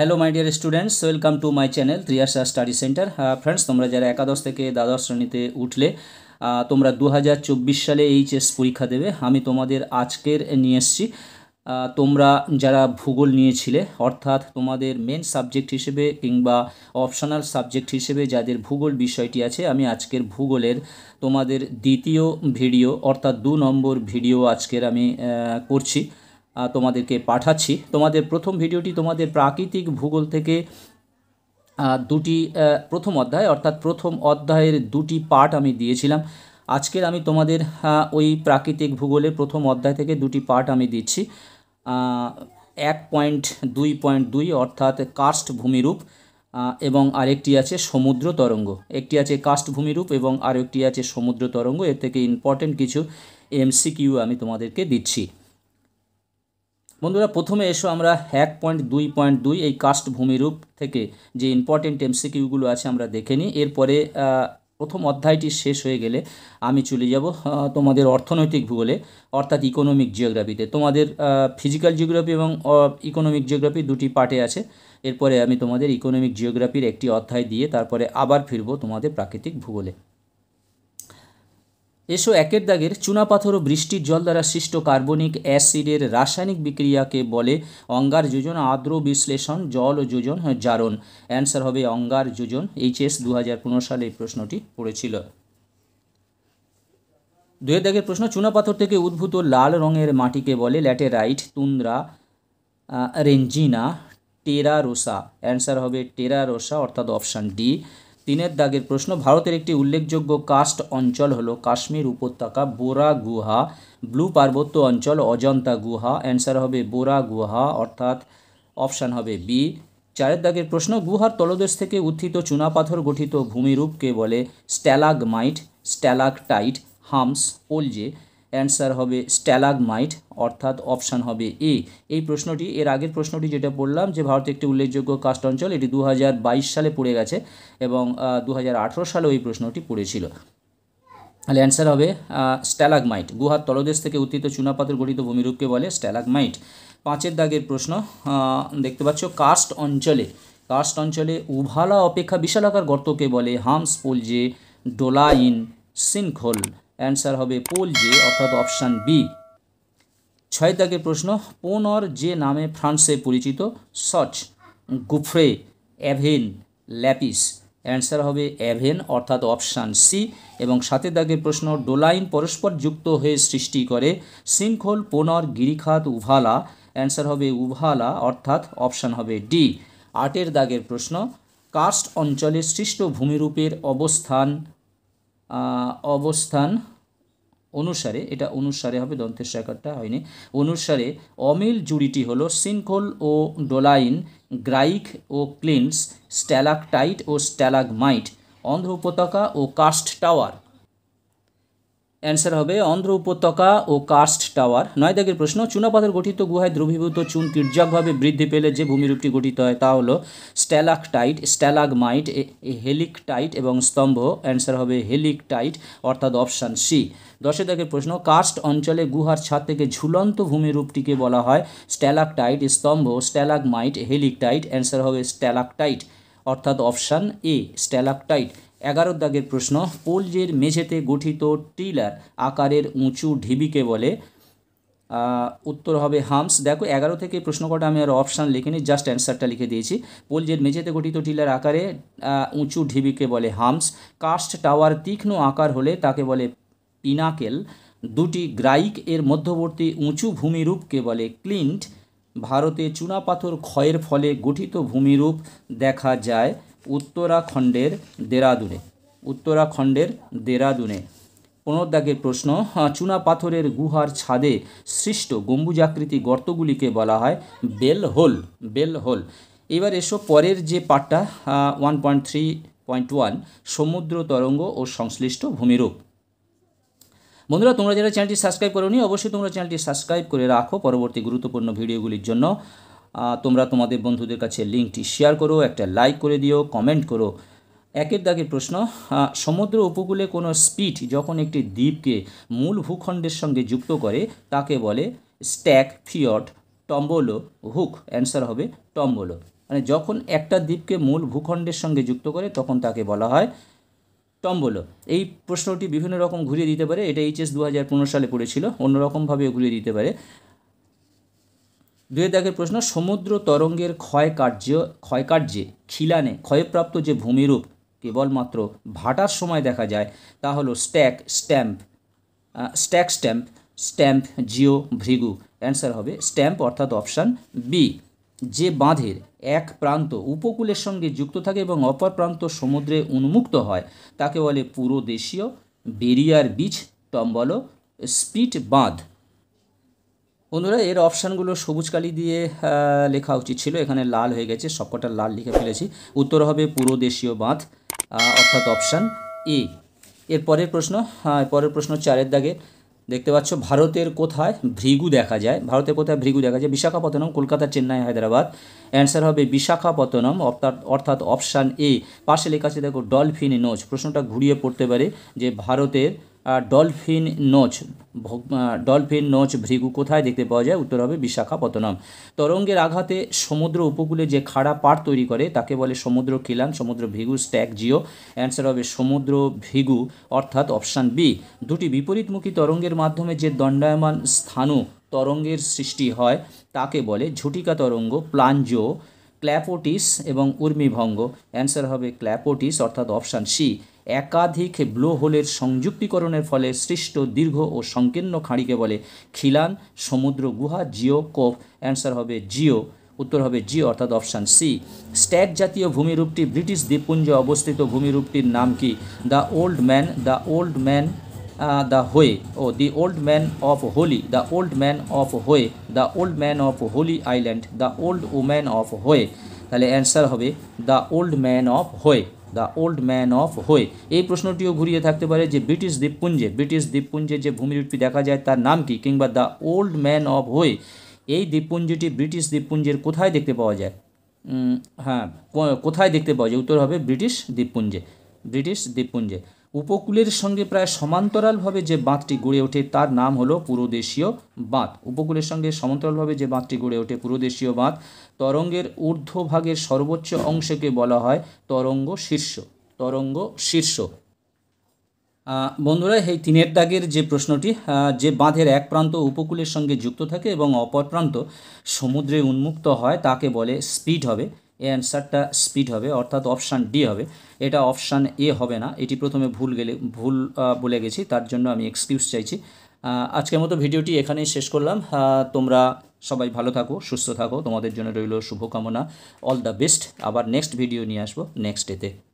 hello my dear students welcome to my channel Triyasha study centre friends তোমরা যারা একাদশ থেকে দ্বাদশ শ্রেণীতে উঠলে তোমরা দু সালে এইচএস পরীক্ষা দেবে আমি তোমাদের আজকের নিয়ে এসছি তোমরা যারা ভূগোল নিয়েছিলে অর্থাৎ তোমাদের মেন সাবজেক্ট হিসেবে কিংবা অপশনাল সাবজেক্ট হিসেবে যাদের ভূগোল বিষয়টি আছে আমি আজকের ভূগোলের তোমাদের দ্বিতীয় ভিডিও অর্থাৎ দু নম্বর ভিডিও আজকের আমি করছি তোমাদেরকে পাঠাচ্ছি তোমাদের প্রথম ভিডিওটি তোমাদের প্রাকৃতিক ভূগোল থেকে দুটি প্রথম অধ্যায় অর্থাৎ প্রথম অধ্যায়ের দুটি পার্ট আমি দিয়েছিলাম আজকের আমি তোমাদের ওই প্রাকৃতিক ভূগোলে প্রথম অধ্যায় থেকে দুটি পার্ট আমি দিচ্ছি এক পয়েন্ট দুই পয়েন্ট দুই অর্থাৎ কাস্ট ভূমিরূপ এবং আরেকটি আছে সমুদ্র তরঙ্গ একটি আছে কাস্ট ভূমিরূপ এবং আরেকটি আছে সমুদ্র তরঙ্গ এর থেকে ইম্পর্টেন্ট কিছু এমসিকিউ আমি তোমাদেরকে দিচ্ছি বন্ধুরা প্রথমে এসো আমরা এক পয়েন্ট দুই পয়েন্ট দুই এই কাস্ট ভূমিরূপ থেকে যে ইম্পর্টেন্ট এমসিকিউগুলো আছে আমরা দেখে নিই এরপরে প্রথম অধ্যায়টি শেষ হয়ে গেলে আমি চলে যাব তোমাদের অর্থনৈতিক ভূগোলে অর্থাৎ ইকোনমিক জিওগ্রাফিতে তোমাদের ফিজিক্যাল জিওগ্রাফি এবং ইকোনমিক জিওগ্রাফি দুটি পার্টে আছে এরপরে আমি তোমাদের ইকোনমিক জিওগ্রাফির একটি অধ্যায় দিয়ে তারপরে আবার ফিরবো তোমাদের প্রাকৃতিক ভূগোলে এসো একের দাগের চুনাপাথর ও বৃষ্টির জল দ্বারা সৃষ্ট কার্বনিক অ্যাসিডের রাসায়নিক বিক্রিয়াকে বলে অঙ্গার যোজন আর্দ্র বিশ্লেষণ জল ও যোজন জারণ অ্যান্সার হবে অঙ্গার যোজন এইচএস দু হাজার সালে এই প্রশ্নটি পড়েছিল দুয়ের দাগের প্রশ্ন চুনাপাথর থেকে উদ্ভূত লাল রঙের মাটিকে বলে laterite tundra rendzina terra rossa answer হবে টেরারোসা অর্থাৎ অপশান ডি তিনের দাগের প্রশ্ন ভারতের একটি উল্লেখযোগ্য কাস্ট অঞ্চল হল কাশ্মীর উপত্যকা বোরা গুহা ব্লু পার্বত্য অঞ্চল অজন্তা গুহা অ্যান্সার হবে বোরা গুহা অর্থাৎ অপশান হবে বি চারের দাগের প্রশ্ন গুহার তলদেশ থেকে উত্থিত চুনাপাথর গঠিত ভূমিরূপকে বলে stalagmite stalactite hums polje answer হবে স্ট্যালাগমাইট অর্থাৎ অপশান হবে এ এই প্রশ্নটি এর আগের প্রশ্নটি যেটা বললাম যে ভারতে একটি উল্লেখযোগ্য কাস্ট অঞ্চল এটি দু সালে পড়ে গেছে এবং দু সালে এই প্রশ্নটি পড়েছিল তাহলে অ্যান্সার হবে স্ট্যালাগমাইট গুহার তলদেশ থেকে উত্থিত চুনাপাতের গঠিত ভূমিরূপকে বলে স্ট্যালাগমাইট পাঁচের দাগের প্রশ্ন দেখতে পাচ্ছ কাস্ট অঞ্চলে কাস্ট অঞ্চলে উভালা অপেক্ষা বিশালাকার গর্তকে বলে hums polje doline sinkhole answer হবে পোল জে অর্থাৎ অপশান বি ছয় দাগের প্রশ্ন পোনর যে নামে ফ্রান্সে পরিচিত সচ গুফ্রে অ্যাভেন ল্যাপিস অ্যান্সার হবে অ্যাভেন অর্থাৎ অপশান সি এবং সাথে দাগের প্রশ্ন ডোলাইন পরস্পর যুক্ত হয়ে সৃষ্টি করে শৃঙ্খল পোনর গিরিখাত উভালা অ্যান্সার হবে উভালা অর্থাৎ অপশান হবে ডি আটের দাগের প্রশ্ন কাস্ট অঞ্চলে সৃষ্ট ভূমিরূপের অবস্থান অবস্থান অনুসারে এটা অনুসারে হবে দন্তের সাকারটা হয়নি অনুসারে অমিল জুড়িটি হলো সিনখোল ও ডোলাইন গ্রাইক ও ক্লিনস স্ট্যালাকটাইট ও স্ট্যালাগমাইট অন্ধ্র উপত্যকা ও কাস্ট টাওয়ার অ্যান্সার হবে অন্ধ্র উপত্যকা ও কাস্ট টাওয়ার নয় দাগের প্রশ্ন চুনাপাথর গঠিত গুহায় দ্রবীভূত চুন তির্যকভাবে বৃদ্ধি পেলে যে ভূমিরূপটি গঠিত হয় তা হলো মাইট স্ট্যালাগমাইট টাইট এবং স্তম্ভ অ্যান্সার হবে হেলিক টাইট অর্থাৎ অপশান সি দশে দাগের প্রশ্ন কাস্ট অঞ্চলে গুহার ছাদ থেকে ঝুলন্ত ভূমিরূপটিকে বলা হয় স্ট্যালাক টাইট স্তম্ভ মাইট হেলিক টাইট অ্যান্সার হবে টাইট অর্থাৎ অপশান এ টাইট এগারো দাগের প্রশ্ন পোলজের মেঝেতে গঠিত টিলার আকারের উঁচু ঢিবিকে বলে উত্তর হবে হামস দেখো এগারো থেকে প্রশ্ন কটা আমি আর অপশান লিখিনি জাস্ট অ্যান্সারটা লিখে দিয়েছি পোলজের মেঝেতে গঠিত টিলার আকারে উঁচু ঢিবিকে বলে হামস কাস্ট টাওয়ার তীক্ষ্ণ আকার হলে তাকে বলে পিনাকেল দুটি গ্রাইক এর মধ্যবর্তী উঁচু ভূমিরূপকে বলে ক্লিন্ট ভারতে চুনাপাথর ক্ষয়ের ফলে গঠিত ভূমিরূপ দেখা যায় উত্তরাখণ্ডের দেরাদুনে উত্তরাখণ্ডের দেরাদুনে পনেরো দাগের প্রশ্ন চুনা পাথরের গুহার ছাদে সৃষ্ট গম্বুজাকৃতি গর্তগুলিকে বলা হয় বেল হোল বেল হোল এবার এসো পরের যে পাটটা one point three point one সমুদ্র তরঙ্গ ও সংশ্লিষ্ট ভূমিরূপ বন্ধুরা তোমরা যারা চ্যানেলটি সাবস্ক্রাইব করো অবশ্যই তোমরা চ্যানেলটি সাবস্ক্রাইব করে রাখো পরবর্তী গুরুত্বপূর্ণ ভিডিওগুলির জন্য তোমরা তোমাদের বন্ধুদের কাছে লিঙ্কটি শেয়ার করো একটা লাইক করে দিও কমেন্ট করো একের দাগের প্রশ্ন সমুদ্র উপকূলে কোনো স্পিড যখন একটি দ্বীপকে মূল ভূখণ্ডের সঙ্গে যুক্ত করে তাকে বলে stack fjord tombolo hook answer হবে টম্বলো মানে যখন একটা দ্বীপকে মূল ভূখণ্ডের সঙ্গে যুক্ত করে তখন তাকে বলা হয় টম্বলো এই প্রশ্নটি বিভিন্ন রকম ঘুরিয়ে দিতে পারে এটা এইচএস দু হাজার সালে পড়েছিল অন্যরকমভাবেও ঘুরিয়ে দিতে পারে দুয়ে দাগের প্রশ্ন সমুদ্র তরঙ্গের ক্ষয়কার্য ক্ষয়কার্যে খিলানে ক্ষয়প্রাপ্ত যে ভূমিরূপ কেবলমাত্র ভাটার সময় দেখা যায় তা হলো stack stump stack stump stump geo ভৃগু অ্যান্সার হবে স্ট্যাম্প অর্থাৎ অপশান বি যে বাঁধের এক প্রান্ত উপকূলের সঙ্গে যুক্ত থাকে এবং অপর প্রান্ত সমুদ্রে উন্মুক্ত হয় তাকে বলে পুরো দেশীয় বেরিয়ার বিচ টম্বল স্পিট বাঁধ বন্ধুরা এর অপশানগুলো সবুজ কালি দিয়ে লেখা উচিত ছিল এখানে লাল হয়ে গেছে সবকটা লাল লিখে ফেলেছি উত্তর হবে পুরো দেশীয় বাঁধ অর্থাৎ অপশান এ এর পরের প্রশ্ন হ্যাঁ পরের প্রশ্ন চারের দাগে দেখতে পাচ্ছ ভারতের কোথায় ভৃগু দেখা যায় ভারতের কোথায় ভৃগু দেখা যায় বিশাখাপত্তনম কলকাতা চেন্নাই হায়দ্রাবাদ অ্যান্সার হবে বিশাখাপত্তনম অর্থাৎ অর্থাৎ অপশান এ পাশে লেখা আছে দেখো ডলফিন নোজ প্রশ্নটা ঘুরিয়ে পড়তে পারে যে ভারতের ডলফিন নোচ ডলফিন নোচ ভৃগু কোথায় দেখতে পাওয়া যায় উত্তর হবে বিশাখাপত্তনম তরঙ্গের আঘাতে সমুদ্র উপকূলে যে খাড়া পাড় তৈরি করে তাকে বলে সমুদ্র খিলান সমুদ্র ভৃগু স্ট্যাক জিও অ্যান্সার হবে সমুদ্র ভৃগু অর্থাৎ অপশান বি দুটি বিপরীতমুখী তরঙ্গের মাধ্যমে যে দণ্ডায়মান স্থানু তরঙ্গের সৃষ্টি হয় তাকে বলে ঝুটিকা তরঙ্গ প্লানজো ক্ল্যাপোটিস এবং উর্মিভঙ্গ অ্যান্সার হবে ক্ল্যাপোটিস অর্থাৎ অপশান সি একাধিক ব্লো হোলের সংযুক্তিকরণের ফলে সৃষ্ট দীর্ঘ ও সংকীর্ণ খাঁড়িকে বলে খিলান সমুদ্র গুহা জিও কোভ অ্যান্সার হবে জিও উত্তর হবে জি অর্থাৎ অপশান সি স্ট্যাক জাতীয় ভূমিরূপটি ব্রিটিশ দ্বীপপুঞ্জে অবস্থিত ভূমিরূপটির নাম কি the old man the old man the Hoy ও the old man of Holy the old man of Hoy the old man of Holy Island the old woman of Hoy তাহলে answer হবে the old man of Hoy the old man of Hoy এই প্রশ্নটিও ঘুরিয়ে থাকতে পারে যে British দ্বীপপুঞ্জে British দ্বীপপুঞ্জে যে ভূমিরূপটি দেখা যায় তার নাম কি কিংবা the old man of Hoy এই দ্বীপপুঞ্জটি ব্রিটিশ দ্বীপপুঞ্জের কোথায় দেখতে পাওয়া যায় হ্যাঁ কোথায় দেখতে পাওয়া যায় উত্তর হবে ব্রিটিশ দ্বীপপুঞ্জে ব্রিটিশ দ্বীপপুঞ্জে উপকূলের সঙ্গে প্রায় সমান্তরালভাবে যে বাঁধটি গড়ে ওঠে তার নাম হলো পুরোদেশীয় বাঁধ উপকূলের সঙ্গে সমান্তরালভাবে যে বাঁধটি গড়ে ওঠে পুরোদেশীয় বাঁধ তরঙ্গের ঊর্ধ্বভাগের সর্বোচ্চ অংশকে বলা হয় তরঙ্গ শীর্ষ তরঙ্গ শীর্ষ বন্ধুরা এই তিনের দাগের যে প্রশ্নটি যে বাঁধের এক প্রান্ত উপকূলের সঙ্গে যুক্ত থাকে এবং অপর প্রান্ত সমুদ্রে উন্মুক্ত হয় তাকে বলে স্পিড হবে এ অ্যান্সারটা স্পিড হবে অর্থাৎ অপশান ডি হবে এটা অপশান এ হবে না এটি প্রথমে ভুল গেলে ভুল বলে গেছি তার জন্য আমি এক্সকিউজ চাইছি আজকের মতো ভিডিওটি এখানেই শেষ করলাম তোমরা সবাই ভালো থাকো সুস্থ থাকো তোমাদের জন্য রইল শুভকামনা অল দ্য বেস্ট আবার নেক্সট ভিডিও নিয়ে আসবো নেক্সট ডেতে